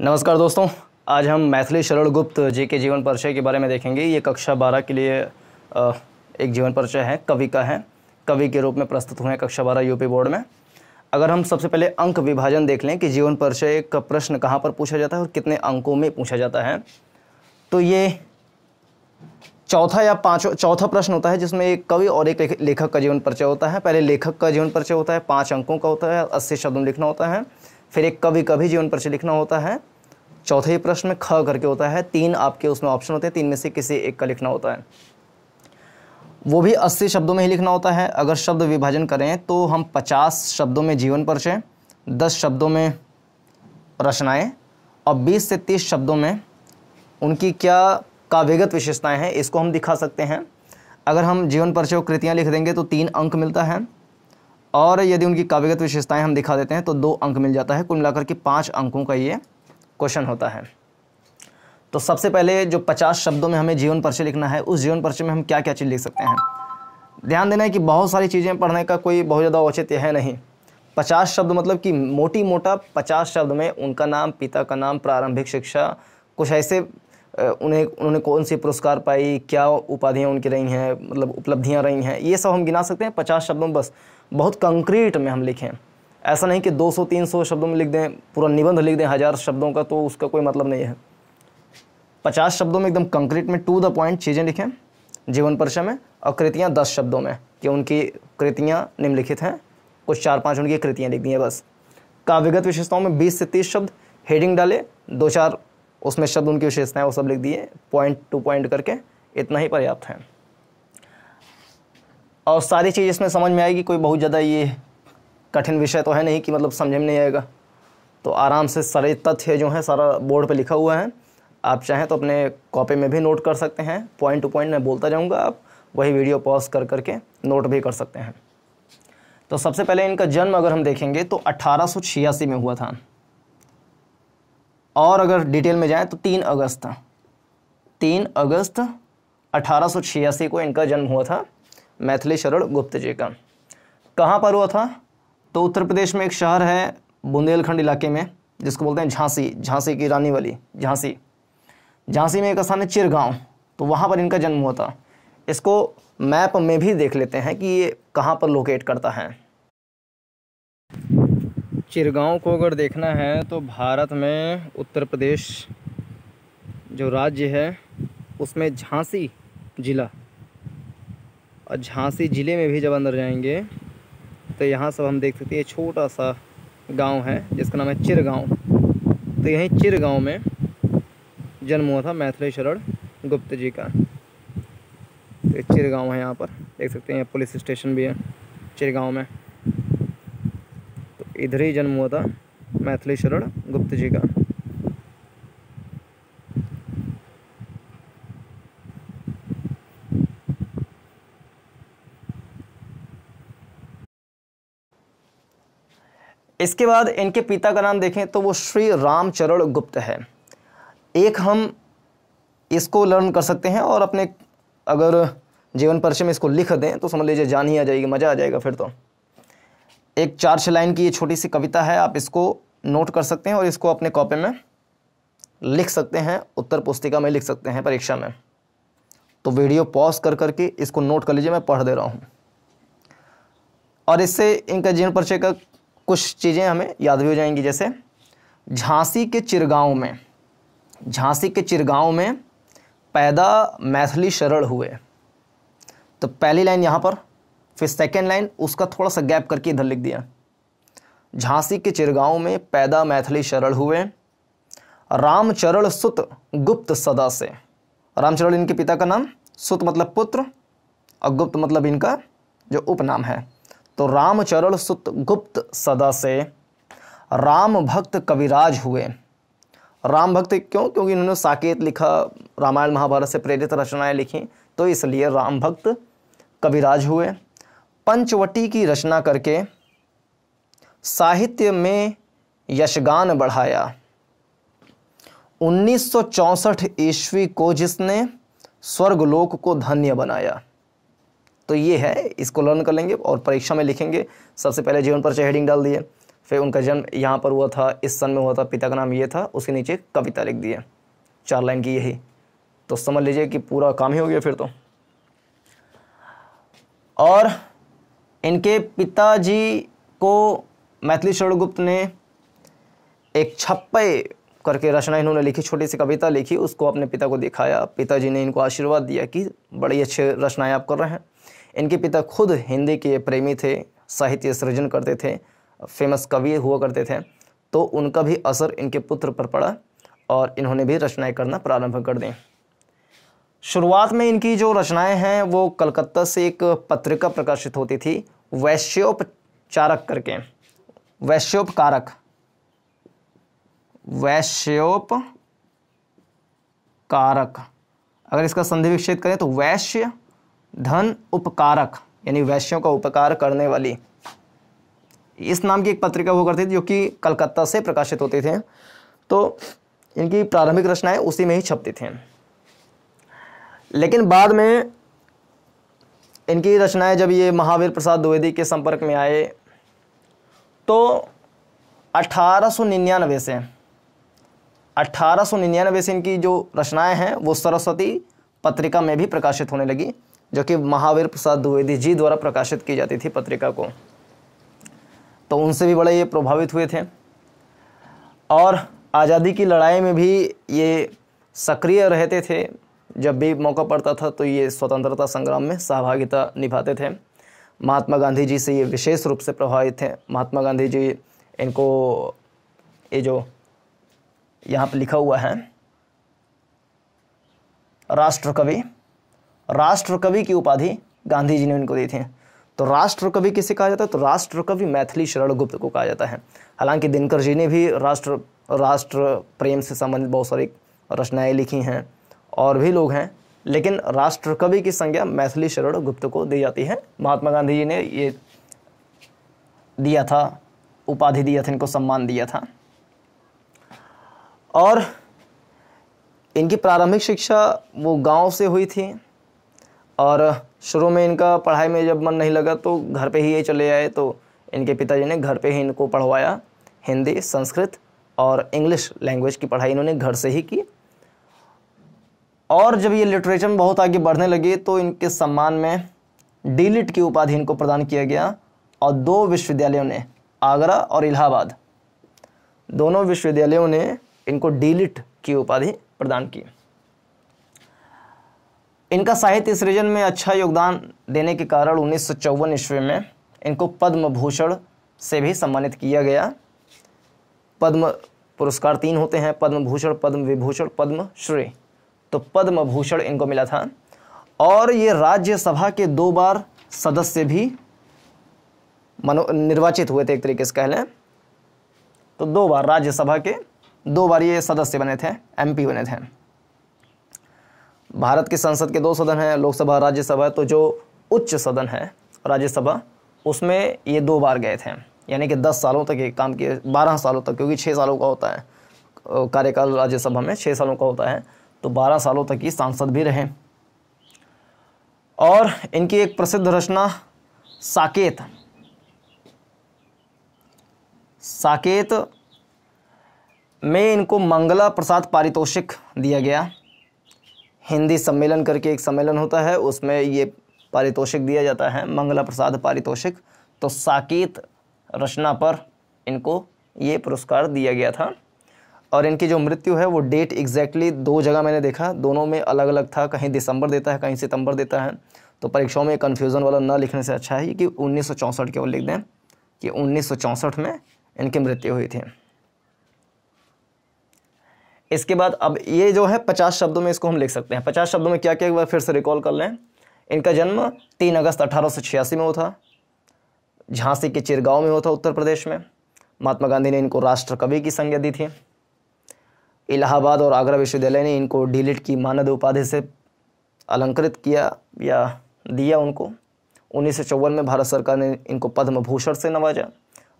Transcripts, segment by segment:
नमस्कार दोस्तों आज हम मैथिली शरण गुप्त जी के जीवन परिचय के बारे में देखेंगे ये कक्षा बारह के लिए एक जीवन परिचय है कवि का है कवि के रूप में प्रस्तुत हुए हैं कक्षा बारह यूपी बोर्ड में अगर हम सबसे पहले अंक विभाजन देख लें कि जीवन परिचय का प्रश्न कहाँ पर पूछा जाता है और कितने अंकों में पूछा जाता है तो ये चौथा या पाँचों चौथा प्रश्न होता है जिसमें एक कवि और एक लेखक का जीवन परिचय होता है पहले लेखक का जीवन परिचय होता है पाँच अंकों का होता है अस्सी शब्दों लिखना होता है फिर एक कवि का भी जीवन परिचय लिखना होता है चौथे प्रश्न में ख करके होता है तीन आपके उसमें ऑप्शन होते हैं तीन में से किसी एक का लिखना होता है वो भी अस्सी शब्दों में ही लिखना होता है अगर शब्द विभाजन करें तो हम पचास शब्दों में जीवन परिचय दस शब्दों में रचनाएं और बीस से तीस शब्दों में उनकी क्या काव्यगत विशेषताएं हैं इसको हम दिखा सकते हैं अगर हम जीवन परिचय कृतियाँ लिख देंगे तो तीन अंक मिलता है और यदि उनकी काव्यगत विशेषताएं हम दिखा देते हैं तो दो अंक मिल जाता है कुल मिलाकर के पाँच अंकों का ये क्वेश्चन होता है तो सबसे पहले जो पचास शब्दों में हमें जीवन परिचय लिखना है उस जीवन परिचय में हम क्या क्या चीज़ लिख सकते हैं ध्यान देना है कि बहुत सारी चीज़ें पढ़ने का कोई बहुत ज़्यादा औचित्य है नहीं पचास शब्द मतलब कि मोटी मोटा पचास शब्द में उनका नाम पिता का नाम प्रारंभिक शिक्षा कुछ ऐसे उन्हें उन्होंने कौन से पुरस्कार पाई क्या उपाधियाँ उनकी रही हैं मतलब उपलब्धियाँ रही हैं ये सब हम गिना सकते हैं पचास शब्दों बस बहुत कंक्रीट में हम लिखें ऐसा नहीं कि 200-300 शब्दों में लिख दें पूरा निबंध लिख दें हज़ार शब्दों का तो उसका कोई मतलब नहीं है पचास शब्दों में एकदम कंक्रीट में टू द पॉइंट चीज़ें लिखें जीवन परिचय में और कृतियाँ दस शब्दों में कि उनकी कृतियाँ निम्नलिखित हैं कुछ चार पाँच उनकी कृतियाँ लिख दी हैं बस काव्यगत विशेषताओं में बीस से तीस शब्द हेडिंग डाले दो चार उसमें शब्द उनकी विशेषताएँ वो सब लिख दिए पॉइंट टू पॉइंट करके इतना ही पर्याप्त है और सारी चीज़ इसमें समझ में आएगी कोई बहुत ज़्यादा ये कठिन विषय तो है नहीं कि मतलब समझ में नहीं आएगा तो आराम से सारे तथ्य जो है सारा बोर्ड पे लिखा हुआ है आप चाहें तो अपने कॉपी में भी नोट कर सकते हैं पॉइंट टू पॉइंट मैं बोलता जाऊँगा आप वही वीडियो पॉज कर करके नोट भी कर सकते हैं तो सबसे पहले इनका जन्म अगर हम देखेंगे तो अट्ठारह में हुआ था और अगर डिटेल में जाएँ तो तीन अगस्त तीन अगस्त अठारह को इनका जन्म हुआ था मैथिली शरण गुप्त जी का कहाँ पर हुआ था तो उत्तर प्रदेश में एक शहर है बुंदेलखंड इलाके में जिसको बोलते हैं झांसी झांसी की रानी वाली झांसी झांसी में एक स्थान है चिरगांव तो वहाँ पर इनका जन्म हुआ था इसको मैप में भी देख लेते हैं कि ये कहाँ पर लोकेट करता है चिरगांव को अगर देखना है तो भारत में उत्तर प्रदेश जो राज्य है उसमें झांसी ज़िला और झांसी ज़िले में भी जब अंदर जाएंगे तो यहाँ सब हम देख सकते हैं छोटा सा गांव है जिसका नाम है चिर गांव तो यहीं चिर गांव में जन्म हुआ था मैथिली शरण गुप्त जी का तो चिर गाँव है यहाँ पर देख सकते हैं पुलिस स्टेशन भी है चिर गाँव में तो इधर ही जन्म हुआ था मैथिली शरण गुप्त जी का इसके बाद इनके पिता का नाम देखें तो वो श्री रामचरण गुप्त है एक हम इसको लर्न कर सकते हैं और अपने अगर जीवन परिचय में इसको लिख दें तो समझ लीजिए जान ही आ जाएगी मज़ा आ जाएगा फिर तो एक चार छः लाइन की ये छोटी सी कविता है आप इसको नोट कर सकते हैं और इसको अपने कॉपी में लिख सकते हैं उत्तर पुस्तिका में लिख सकते हैं परीक्षा में तो वीडियो पॉज कर करके इसको नोट कर लीजिए मैं पढ़ दे रहा हूँ और इससे इनका जीवन परिचय का कुछ चीज़ें हमें याद भी हो जाएंगी जैसे झांसी के चिरगांव में झांसी के चिरगांव में पैदा मैथिली शरण हुए तो पहली लाइन यहाँ पर फिर सेकेंड लाइन उसका थोड़ा सा गैप करके इधर लिख दिया झांसी के चिरगांव में पैदा मैथिली शरण हुए रामचरण सुत गुप्त सदा से रामचरण इनके पिता का नाम सुत मतलब पुत्र और गुप्त मतलब इनका जो उपनाम है तो रामचरण सुत गुप्त सदा से राम भक्त कविराज हुए राम भक्त क्यों क्योंकि इन्होंने साकेत लिखा रामायण महाभारत से प्रेरित रचनाएं लिखी तो इसलिए राम भक्त कविराज हुए पंचवटी की रचना करके साहित्य में यशगान बढ़ाया 1964 ईस्वी को जिसने स्वर्गलोक को धन्य बनाया तो ये है इसको लर्न कर लेंगे और परीक्षा में लिखेंगे सबसे पहले जीवन परिचय हेडिंग डाल दिए फिर उनका जन्म यहाँ पर हुआ था इस सन में हुआ था पिता का नाम ये था उसके नीचे कविता लिख दिए चार लाइन की यही तो समझ लीजिए कि पूरा काम ही हो गया फिर तो और इनके पिताजी को मैथिली शरण गुप्त ने एक छप्पे करके रचना इन्होंने लिखी छोटी सी कविता लिखी उसको अपने पिता को दिखाया पिताजी ने इनको आशीर्वाद दिया कि बड़ी अच्छे रचनाएं आप कर रहे हैं इनके पिता खुद हिंदी के प्रेमी थे साहित्य सृजन करते थे फेमस कवि हुआ करते थे तो उनका भी असर इनके पुत्र पर पड़ा और इन्होंने भी रचनाएं करना प्रारंभ कर दें शुरुआत में इनकी जो रचनाएं हैं वो कलकत्ता से एक पत्रिका प्रकाशित होती थी वैश्योपचारक करके वैश्योपकारक कारक अगर इसका संधि विक्षेद करें तो वैश्य धन उपकारक यानी वैश्यों का उपकार करने वाली इस नाम की एक पत्रिका हुआ करती थी जो कि कलकत्ता से प्रकाशित होती थे तो इनकी प्रारंभिक रचनाएं उसी में ही छपती थी लेकिन बाद में इनकी रचनाएं जब ये महावीर प्रसाद द्विवेदी के संपर्क में आए तो 1899 से 1899 से इनकी जो रचनाएं हैं वो सरस्वती पत्रिका में भी प्रकाशित होने लगी जो कि महावीर प्रसाद द्विवेदी जी द्वारा प्रकाशित की जाती थी पत्रिका को तो उनसे भी बड़े ये प्रभावित हुए थे और आज़ादी की लड़ाई में भी ये सक्रिय रहते थे जब भी मौका पड़ता था तो ये स्वतंत्रता संग्राम में सहभागिता निभाते थे महात्मा गांधी जी से ये विशेष रूप से प्रभावित थे महात्मा गांधी जी इनको ये जो यहाँ पर लिखा हुआ है राष्ट्र कवि राष्ट्र कवि की उपाधि गांधी जी ने उनको दी थी तो राष्ट्र कवि किसे कहा जाता है तो राष्ट्र कवि मैथिली शरण गुप्त को कहा जाता है हालांकि दिनकर जी ने भी राष्ट्र राष्ट्र प्रेम से संबंधित बहुत सारी रचनाएं लिखी हैं और भी लोग हैं लेकिन राष्ट्र कवि की संज्ञा मैथिली शरण गुप्त को दी जाती है महात्मा गांधी जी ने ये दिया था उपाधि दिया था इनको सम्मान दिया था और इनकी प्रारंभिक शिक्षा वो गांव से हुई थी और शुरू में इनका पढ़ाई में जब मन नहीं लगा तो घर पे ही ये चले आए तो इनके पिताजी ने घर पे ही इनको पढ़वाया हिंदी संस्कृत और इंग्लिश लैंग्वेज की पढ़ाई इन्होंने घर से ही की और जब ये लिटरेचर में बहुत आगे बढ़ने लगे तो इनके सम्मान में डीलिट की उपाधि इनको प्रदान किया गया और दो विश्वविद्यालयों ने आगरा और इलाहाबाद दोनों विश्वविद्यालयों ने इनको डीलिट की उपाधि प्रदान की इनका साहित्य सृजन में अच्छा योगदान देने के कारण उन्नीस सौ ईस्वी में इनको पद्म भूषण से भी सम्मानित किया गया पद्म पुरस्कार तीन होते हैं पद्म भूषण पद्म विभूषण पद्म श्री तो पद्म भूषण इनको मिला था और ये राज्यसभा के दो बार सदस्य भी मनो निर्वाचित हुए थे एक तरीके से कह लें तो दो बार राज्यसभा के दो बार ये सदस्य बने थे एमपी बने थे भारत की संसद के दो सदन हैं लोकसभा राज्यसभा तो जो उच्च सदन है राज्यसभा उसमें ये दो बार गए थे यानी कि दस सालों तक ये काम किए बारह सालों तक क्योंकि छः सालों का होता है कार्यकाल राज्यसभा में छः सालों का होता है तो बारह सालों तक ये सांसद भी रहे और इनकी एक प्रसिद्ध रचना साकेत साकेत में इनको मंगला प्रसाद पारितोषिक दिया गया हिंदी सम्मेलन करके एक सम्मेलन होता है उसमें ये पारितोषिक दिया जाता है मंगला प्रसाद पारितोषिक तो साकेत रचना पर इनको ये पुरस्कार दिया गया था और इनकी जो मृत्यु है वो डेट एग्जैक्टली दो जगह मैंने देखा दोनों में अलग अलग था कहीं दिसंबर देता है कहीं सितंबर देता है तो परीक्षाओं में कन्फ्यूज़न वाला ना लिखने से अच्छा है कि उन्नीस सौ वो लिख दें कि उन्नीस में इनकी मृत्यु हुई थी इसके बाद अब ये जो है पचास शब्दों में इसको हम लिख सकते हैं पचास शब्दों में क्या क्या एक बार फिर से रिकॉल कर लें इनका जन्म तीन अगस्त अठारह में हुआ था झांसी के चिरगांव में हुआ था उत्तर प्रदेश में महात्मा गांधी ने इनको राष्ट्र कवि की संज्ञा दी थी इलाहाबाद और आगरा विश्वविद्यालय ने इनको डीलिट की मानद उपाधि से अलंकृत किया या दिया उनको उन्नीस में भारत सरकार ने इनको पद्म भूषण से नवाजा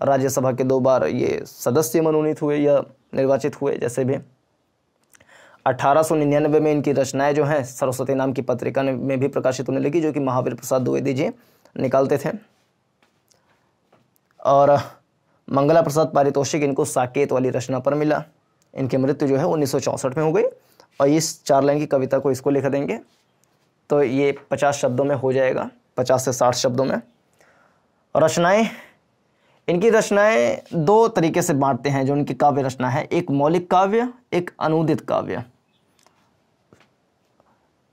राज्यसभा के दो बार ये सदस्य मनोनीत हुए या निर्वाचित हुए जैसे भी 1899 में इनकी रचनाएं जो हैं सरस्वती नाम की पत्रिका में भी प्रकाशित होने लगी जो कि महावीर प्रसाद द्विवेदी जी निकालते थे और मंगला प्रसाद पारितोषिक इनको साकेत वाली रचना पर मिला इनकी मृत्यु जो है उन्नीस में हो गई और इस चार लाइन की कविता को इसको लिख देंगे तो ये पचास शब्दों में हो जाएगा पचास से साठ शब्दों में रचनाएं इनकी रचनाएं दो तरीके से बांटते हैं जो इनकी काव्य रचना है एक मौलिक काव्य एक अनुदित काव्य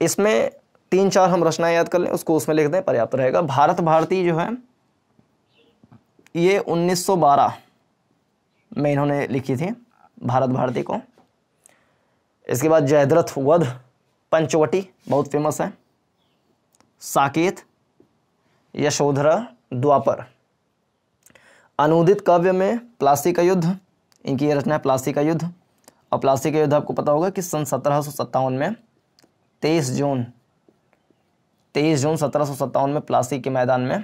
इसमें तीन चार हम रचनाएं याद कर लें उसको उसमें लिख दें पर्याप्त रहेगा भारत भारती जो है ये 1912 में इन्होंने लिखी थी भारत भारती को इसके बाद जयद्रथ वध पंचवटी बहुत फेमस है साकेत यशोधरा द्वापर अनुदित काव्य में प्लासी का युद्ध इनकी रचना है प्लासी का युद्ध और प्लासी का युद्ध आपको पता होगा कि सन सत्रह में तेईस जून तेईस जून सत्रह में प्लासी के मैदान में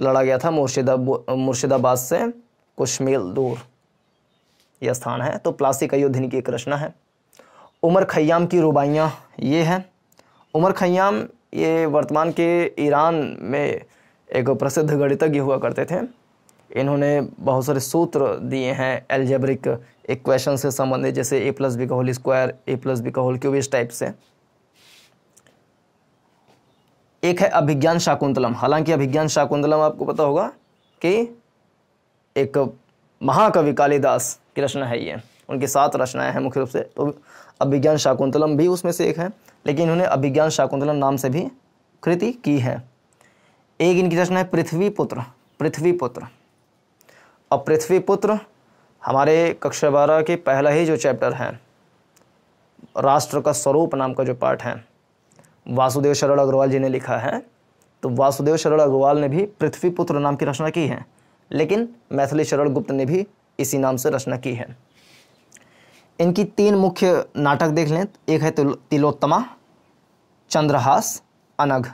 लड़ा गया था मुर्शिदा मुर्शिदाबाद से कुछ मील दूर यह स्थान है तो प्लासी का युद्ध इनकी एक रचना है उमर खयाम की रुबाइयाँ ये है उमर खयाम ये वर्तमान के ईरान में एक प्रसिद्ध गणितज्ञ हुआ करते थे इन्होंने बहुत सारे सूत्र दिए हैं एल्जेब्रिक एक क्वेश्चन से संबंधित जैसे ए प्लस बी का whole square A plus B का होल क्यूब इस टाइप से एक है अभिज्ञान शाकुंतलम हालांकि अभिज्ञान शाकुंतलम आपको पता होगा कि एक महाकवि कालिदास की रचना है ये उनकी सात रचनाएं हैं मुख्य रूप से तो अभिज्ञान शाकुंतलम भी उसमें से एक है लेकिन इन्होंने अभिज्ञान शाकुंतलम नाम से भी कृति की है एक इनकी रचना है पृथ्वी पुत्र पृथ्वी पुत्र और पृथ्वी पुत्र हमारे कक्षा बारह के पहला ही जो चैप्टर है राष्ट्र का स्वरूप नाम का जो पाठ है वासुदेव शरण अग्रवाल जी ने लिखा है तो वासुदेव शरण अग्रवाल ने भी पृथ्वी पुत्र नाम की रचना की है लेकिन मैथिली शरण गुप्त ने भी इसी नाम से रचना की है इनकी तीन मुख्य नाटक देख लें एक है तिलोत्तमा चंद्रहास अनघ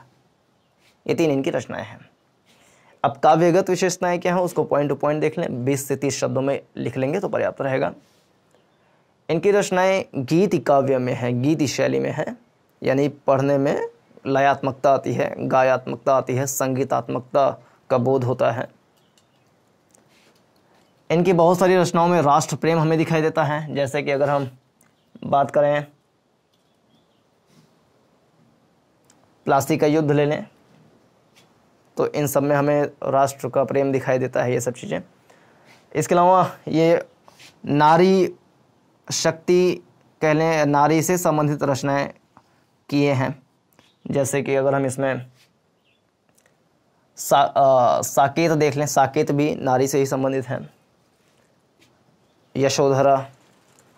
ये तीन इनकी रचनाएं हैं अब काव्यगत विशेषताएं क्या हैं उसको पॉइंट टू पॉइंट देख लें बीस से तीस शब्दों में लिख लेंगे तो पर्याप्त रहेगा इनकी रचनाएं गीति काव्य में है गीति शैली में है यानी पढ़ने में लयात्मकता आती है गायात्मकता आती है संगीतात्मकता का बोध होता है इनकी बहुत सारी रचनाओं में राष्ट्र प्रेम हमें दिखाई देता है जैसे कि अगर हम बात करें प्लास्टिक का युद्ध ले लें तो इन सब में हमें राष्ट्र का प्रेम दिखाई देता है ये सब चीज़ें इसके अलावा ये नारी शक्ति कह लें नारी से संबंधित रचनाएं किए हैं जैसे कि अगर हम इसमें सा, आ, साकेत देख लें साकेत भी नारी से ही संबंधित हैं यशोधरा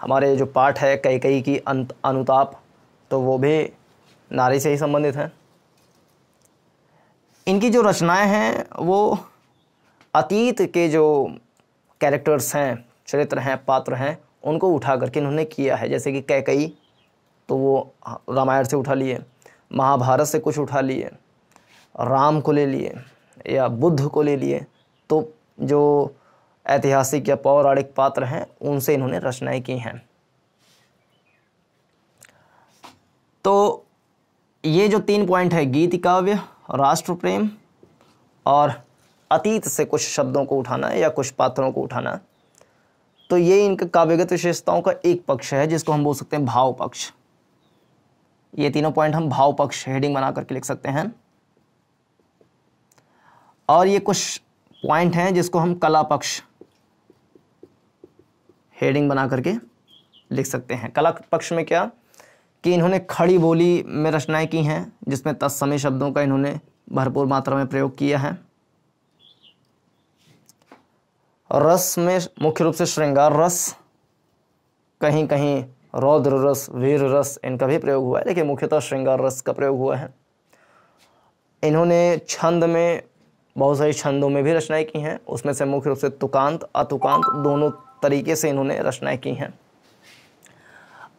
हमारे जो पाठ है कई कई की अंत अनुताप तो वो भी नारी से ही संबंधित हैं इनकी जो रचनाएं हैं वो अतीत के जो कैरेक्टर्स हैं चरित्र हैं पात्र हैं उनको उठा करके इन्होंने किया है जैसे कि कैकई तो वो रामायण से उठा लिए महाभारत से कुछ उठा लिए राम को ले लिए या बुद्ध को ले लिए तो जो ऐतिहासिक या पौराणिक पात्र हैं उनसे इन्होंने रचनाएं की हैं तो ये जो तीन पॉइंट है गीत काव्य राष्ट्र प्रेम और अतीत से कुछ शब्दों को उठाना या कुछ पात्रों को उठाना तो ये इनके काव्यगत विशेषताओं का एक पक्ष है जिसको हम बोल सकते हैं भाव पक्ष ये तीनों पॉइंट हम भाव पक्ष हेडिंग बना करके लिख सकते हैं और ये कुछ पॉइंट हैं जिसको हम कला पक्ष हेडिंग बना करके लिख सकते हैं कला पक्ष में क्या कि इन्होंने खड़ी बोली में रचनाएं की हैं जिसमें तत्समय शब्दों का इन्होंने भरपूर मात्रा में प्रयोग किया है रस में मुख्य रूप से श्रृंगार रस कहीं कहीं रौद्र रस वीर रस इनका भी प्रयोग हुआ है लेकिन मुख्यतः श्रृंगार रस का प्रयोग हुआ है इन्होंने छंद में बहुत सारी छंदों में भी रचनाएं की हैं उसमें से मुख्य रूप से तुकांत अतुकांत दोनों तरीके से इन्होंने रचनाएं की हैं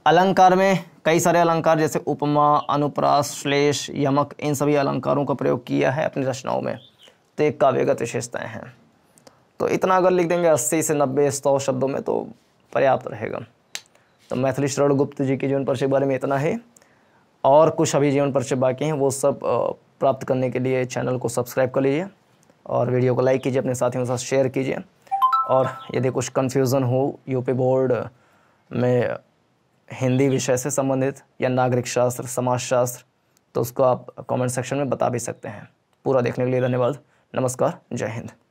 अलंकार में कई सारे अलंकार जैसे उपमा अनुप्रास श्लेष यमक इन सभी अलंकारों का प्रयोग किया है अपनी रचनाओं में तो एक काव्यगत विशेषताएँ हैं तो इतना अगर लिख देंगे अस्सी से नब्बे सौ शब्दों में तो पर्याप्त रहेगा तो मैथिली शरण गुप्त जी के जीवन परिचय के बारे में इतना ही और कुछ अभी जीवन परिचय बाकी हैं वो सब प्राप्त करने के लिए चैनल को सब्सक्राइब कर लीजिए और वीडियो को लाइक कीजिए अपने साथियों के साथ शेयर कीजिए और यदि कुछ कन्फ्यूज़न हो यूपी बोर्ड में हिंदी विषय से संबंधित या नागरिक शास्त्र समाजशास्त्र तो उसको आप कमेंट सेक्शन में बता भी सकते हैं पूरा देखने के लिए धन्यवाद नमस्कार जय हिंद